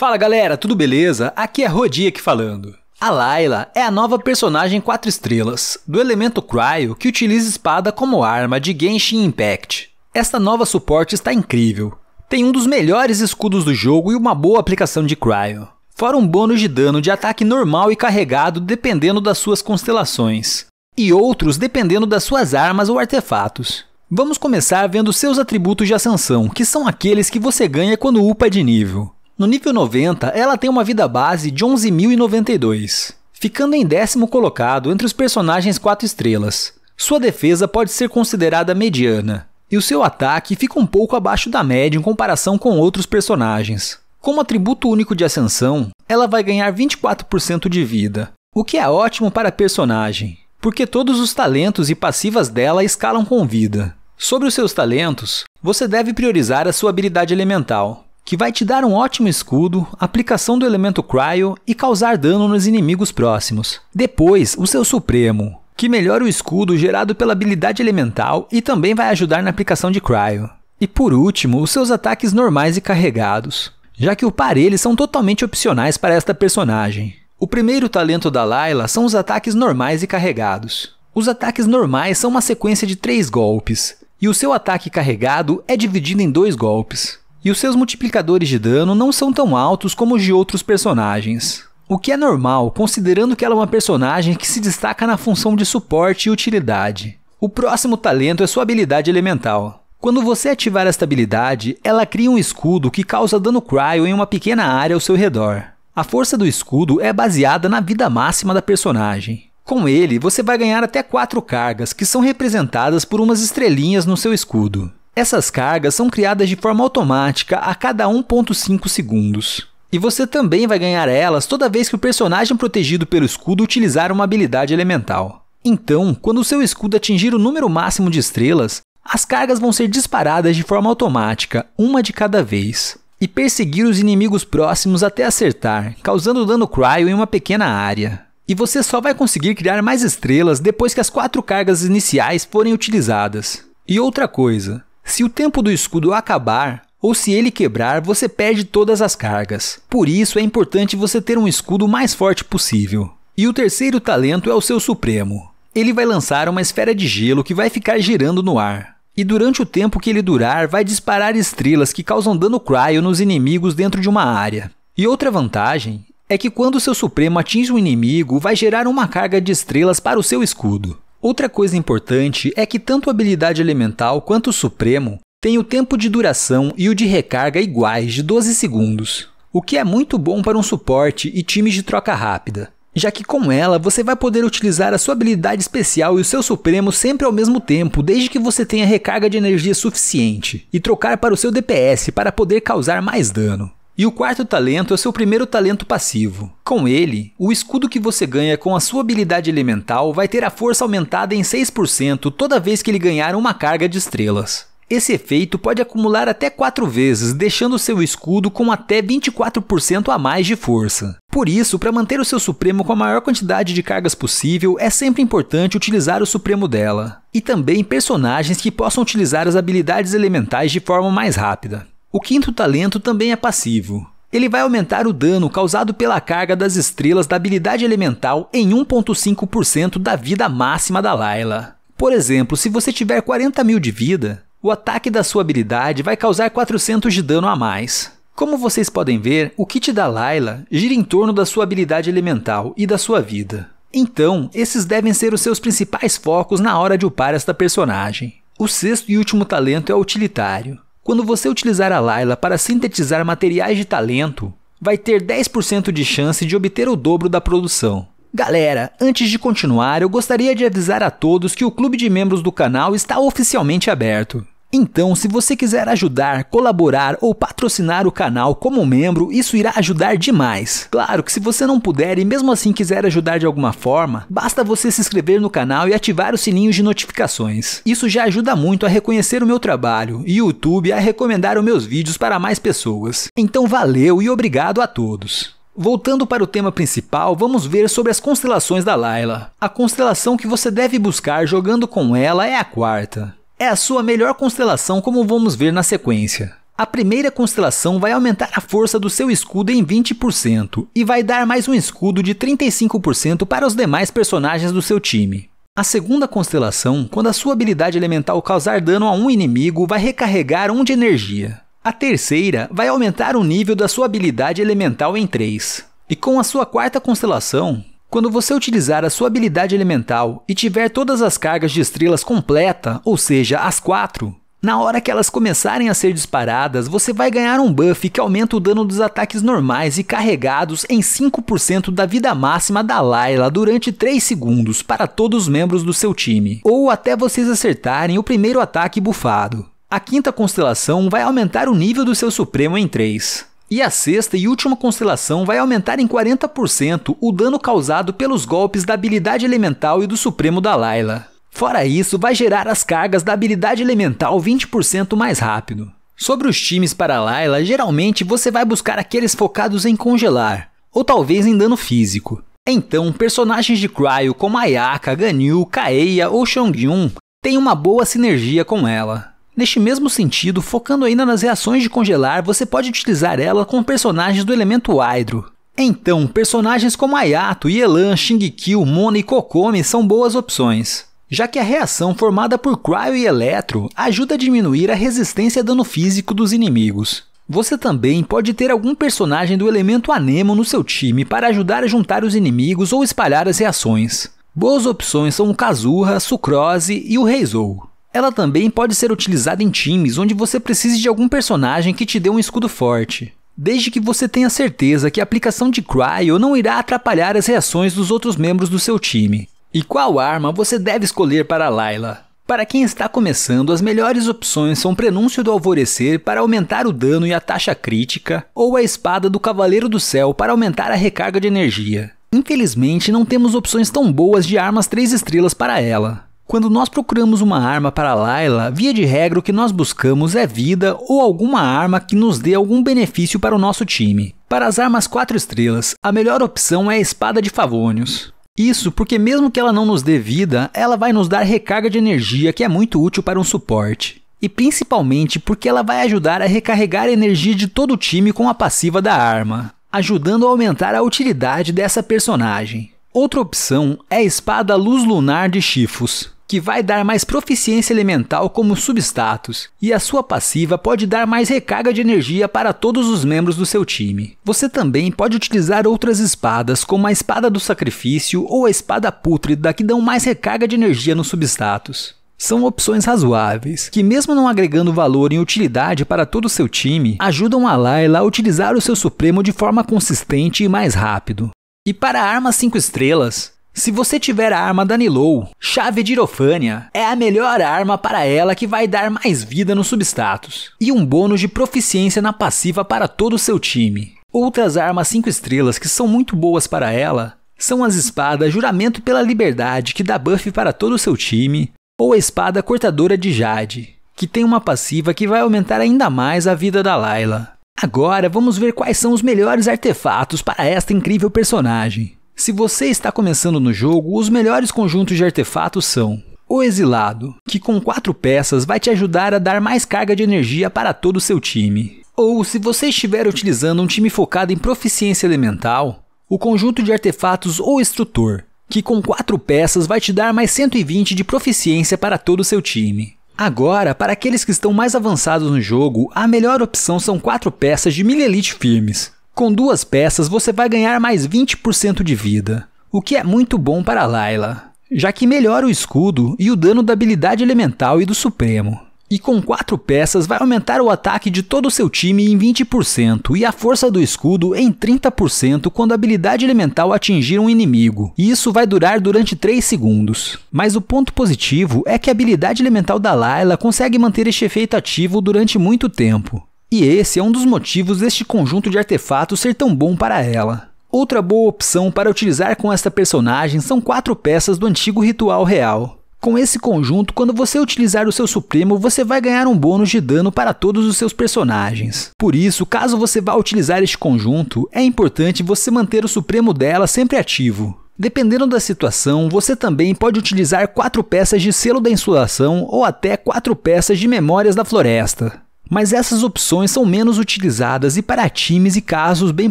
Fala galera, tudo beleza? Aqui é Rodiek falando. A Layla é a nova personagem 4 estrelas, do elemento Cryo que utiliza espada como arma de Genshin Impact. Esta nova suporte está incrível. Tem um dos melhores escudos do jogo e uma boa aplicação de Cryo. Fora um bônus de dano de ataque normal e carregado dependendo das suas constelações. E outros dependendo das suas armas ou artefatos. Vamos começar vendo seus atributos de ascensão, que são aqueles que você ganha quando upa é de nível. No nível 90, ela tem uma vida base de 11.092, ficando em décimo colocado entre os personagens 4 estrelas. Sua defesa pode ser considerada mediana, e o seu ataque fica um pouco abaixo da média em comparação com outros personagens. Como atributo único de ascensão, ela vai ganhar 24% de vida, o que é ótimo para a personagem, porque todos os talentos e passivas dela escalam com vida. Sobre os seus talentos, você deve priorizar a sua habilidade elemental, que vai te dar um ótimo escudo, aplicação do elemento Cryo e causar dano nos inimigos próximos. Depois, o seu Supremo, que melhora o escudo gerado pela habilidade elemental e também vai ajudar na aplicação de Cryo. E por último, os seus ataques normais e carregados, já que o par eles são totalmente opcionais para esta personagem. O primeiro talento da Layla são os ataques normais e carregados. Os ataques normais são uma sequência de três golpes, e o seu ataque carregado é dividido em dois golpes e os seus multiplicadores de dano não são tão altos como os de outros personagens. O que é normal, considerando que ela é uma personagem que se destaca na função de suporte e utilidade. O próximo talento é sua habilidade elemental. Quando você ativar esta habilidade, ela cria um escudo que causa dano cryo em uma pequena área ao seu redor. A força do escudo é baseada na vida máxima da personagem. Com ele, você vai ganhar até 4 cargas, que são representadas por umas estrelinhas no seu escudo. Essas cargas são criadas de forma automática a cada 1.5 segundos. E você também vai ganhar elas toda vez que o personagem protegido pelo escudo utilizar uma habilidade elemental. Então, quando o seu escudo atingir o número máximo de estrelas, as cargas vão ser disparadas de forma automática, uma de cada vez, e perseguir os inimigos próximos até acertar, causando dano cryo em uma pequena área. E você só vai conseguir criar mais estrelas depois que as quatro cargas iniciais forem utilizadas. E outra coisa, se o tempo do escudo acabar, ou se ele quebrar, você perde todas as cargas. Por isso é importante você ter um escudo mais forte possível. E o terceiro talento é o seu supremo. Ele vai lançar uma esfera de gelo que vai ficar girando no ar. E durante o tempo que ele durar, vai disparar estrelas que causam dano cryo nos inimigos dentro de uma área. E outra vantagem é que quando seu Supremo atinge um inimigo, vai gerar uma carga de estrelas para o seu escudo. Outra coisa importante é que tanto a habilidade elemental quanto o supremo têm o tempo de duração e o de recarga iguais de 12 segundos, o que é muito bom para um suporte e times de troca rápida, já que com ela você vai poder utilizar a sua habilidade especial e o seu supremo sempre ao mesmo tempo, desde que você tenha recarga de energia suficiente, e trocar para o seu DPS para poder causar mais dano. E o quarto talento é o seu primeiro talento passivo. Com ele, o escudo que você ganha com a sua habilidade elemental vai ter a força aumentada em 6% toda vez que ele ganhar uma carga de estrelas. Esse efeito pode acumular até 4 vezes, deixando seu escudo com até 24% a mais de força. Por isso, para manter o seu Supremo com a maior quantidade de cargas possível, é sempre importante utilizar o Supremo dela. E também personagens que possam utilizar as habilidades elementais de forma mais rápida. O quinto talento também é passivo. Ele vai aumentar o dano causado pela carga das estrelas da habilidade elemental em 1.5% da vida máxima da Layla. Por exemplo, se você tiver 40 mil de vida, o ataque da sua habilidade vai causar 400 de dano a mais. Como vocês podem ver, o kit da Layla gira em torno da sua habilidade elemental e da sua vida. Então, esses devem ser os seus principais focos na hora de upar esta personagem. O sexto e último talento é o utilitário. Quando você utilizar a Layla para sintetizar materiais de talento, vai ter 10% de chance de obter o dobro da produção. Galera, antes de continuar, eu gostaria de avisar a todos que o clube de membros do canal está oficialmente aberto. Então, se você quiser ajudar, colaborar ou patrocinar o canal como membro, isso irá ajudar demais. Claro que se você não puder e mesmo assim quiser ajudar de alguma forma, basta você se inscrever no canal e ativar o sininho de notificações. Isso já ajuda muito a reconhecer o meu trabalho e o YouTube a recomendar os meus vídeos para mais pessoas. Então, valeu e obrigado a todos. Voltando para o tema principal, vamos ver sobre as constelações da Laila. A constelação que você deve buscar jogando com ela é a quarta é a sua melhor constelação, como vamos ver na sequência. A primeira constelação vai aumentar a força do seu escudo em 20% e vai dar mais um escudo de 35% para os demais personagens do seu time. A segunda constelação, quando a sua habilidade elemental causar dano a um inimigo, vai recarregar 1 de energia. A terceira vai aumentar o nível da sua habilidade elemental em 3. E com a sua quarta constelação, quando você utilizar a sua habilidade elemental e tiver todas as cargas de estrelas completa, ou seja, as quatro, na hora que elas começarem a ser disparadas, você vai ganhar um buff que aumenta o dano dos ataques normais e carregados em 5% da vida máxima da Layla durante 3 segundos para todos os membros do seu time, ou até vocês acertarem o primeiro ataque bufado. A quinta constelação vai aumentar o nível do seu Supremo em 3. E a sexta e última constelação vai aumentar em 40% o dano causado pelos golpes da habilidade elemental e do Supremo da Layla. Fora isso, vai gerar as cargas da habilidade elemental 20% mais rápido. Sobre os times para Layla, geralmente você vai buscar aqueles focados em congelar, ou talvez em dano físico. Então, personagens de Cryo como Ayaka, Ganyu, Kaeya ou Shongyun têm uma boa sinergia com ela. Neste mesmo sentido, focando ainda nas reações de congelar, você pode utilizar ela com personagens do elemento Hydro. Então, personagens como Ayato, Yelan, Shingekyo, Mona e Kokomi são boas opções, já que a reação formada por Cryo e Electro ajuda a diminuir a resistência a dano físico dos inimigos. Você também pode ter algum personagem do elemento Anemo no seu time para ajudar a juntar os inimigos ou espalhar as reações. Boas opções são o Kazuha, Sucrose e o Reizou. Ela também pode ser utilizada em times onde você precise de algum personagem que te dê um escudo forte, desde que você tenha certeza que a aplicação de Cryo não irá atrapalhar as reações dos outros membros do seu time. E qual arma você deve escolher para Layla? Para quem está começando, as melhores opções são Prenúncio do Alvorecer para aumentar o dano e a taxa crítica, ou a Espada do Cavaleiro do Céu para aumentar a recarga de energia. Infelizmente, não temos opções tão boas de armas 3 estrelas para ela. Quando nós procuramos uma arma para Layla, via de regra o que nós buscamos é vida ou alguma arma que nos dê algum benefício para o nosso time. Para as armas 4 estrelas, a melhor opção é a espada de Favonius. Isso porque mesmo que ela não nos dê vida, ela vai nos dar recarga de energia que é muito útil para um suporte. E principalmente porque ela vai ajudar a recarregar a energia de todo o time com a passiva da arma, ajudando a aumentar a utilidade dessa personagem. Outra opção é a espada Luz Lunar de Chifos que vai dar mais proficiência elemental como substatus, e a sua passiva pode dar mais recarga de energia para todos os membros do seu time. Você também pode utilizar outras espadas, como a espada do sacrifício ou a espada pútrida, que dão mais recarga de energia no substatus. São opções razoáveis, que mesmo não agregando valor e utilidade para todo o seu time, ajudam a Layla a utilizar o seu Supremo de forma consistente e mais rápido. E para armas 5 estrelas, se você tiver a arma Danilou, chave de Irofânia é a melhor arma para ela que vai dar mais vida no substatus e um bônus de proficiência na passiva para todo o seu time. Outras armas 5 estrelas que são muito boas para ela são as espadas Juramento pela Liberdade, que dá buff para todo o seu time, ou a espada Cortadora de Jade, que tem uma passiva que vai aumentar ainda mais a vida da Layla. Agora vamos ver quais são os melhores artefatos para esta incrível personagem. Se você está começando no jogo, os melhores conjuntos de artefatos são o Exilado, que com quatro peças vai te ajudar a dar mais carga de energia para todo o seu time. Ou se você estiver utilizando um time focado em proficiência elemental, o conjunto de artefatos ou Instrutor, que com 4 peças vai te dar mais 120 de proficiência para todo o seu time. Agora, para aqueles que estão mais avançados no jogo, a melhor opção são 4 peças de milha elite firmes, com duas peças você vai ganhar mais 20% de vida, o que é muito bom para Layla, já que melhora o escudo e o dano da habilidade elemental e do Supremo. E com quatro peças vai aumentar o ataque de todo o seu time em 20% e a força do escudo em 30% quando a habilidade elemental atingir um inimigo. E isso vai durar durante 3 segundos. Mas o ponto positivo é que a habilidade elemental da Layla consegue manter este efeito ativo durante muito tempo. E esse é um dos motivos deste conjunto de artefatos ser tão bom para ela. Outra boa opção para utilizar com esta personagem são quatro peças do antigo ritual real. Com esse conjunto, quando você utilizar o seu Supremo, você vai ganhar um bônus de dano para todos os seus personagens. Por isso, caso você vá utilizar este conjunto, é importante você manter o Supremo dela sempre ativo. Dependendo da situação, você também pode utilizar quatro peças de selo da insulação ou até quatro peças de memórias da floresta mas essas opções são menos utilizadas e para times e casos bem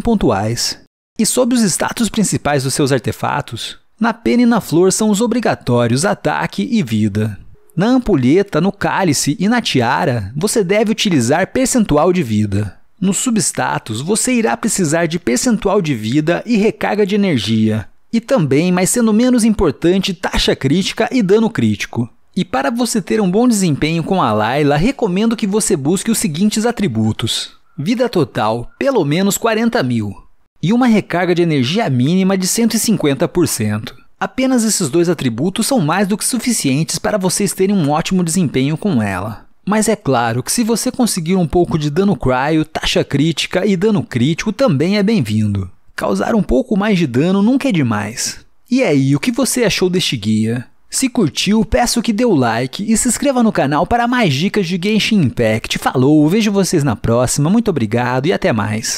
pontuais. E sobre os status principais dos seus artefatos, na pena e na flor são os obrigatórios ataque e vida. Na ampulheta, no cálice e na tiara, você deve utilizar percentual de vida. No substatus, você irá precisar de percentual de vida e recarga de energia. E também, mas sendo menos importante, taxa crítica e dano crítico. E para você ter um bom desempenho com a Layla, recomendo que você busque os seguintes atributos. Vida total, pelo menos 40 mil. E uma recarga de energia mínima de 150%. Apenas esses dois atributos são mais do que suficientes para vocês terem um ótimo desempenho com ela. Mas é claro que se você conseguir um pouco de dano cryo, taxa crítica e dano crítico também é bem-vindo. Causar um pouco mais de dano nunca é demais. E é aí, o que você achou deste guia? Se curtiu, peço que dê o like e se inscreva no canal para mais dicas de Genshin Impact. Falou, vejo vocês na próxima, muito obrigado e até mais.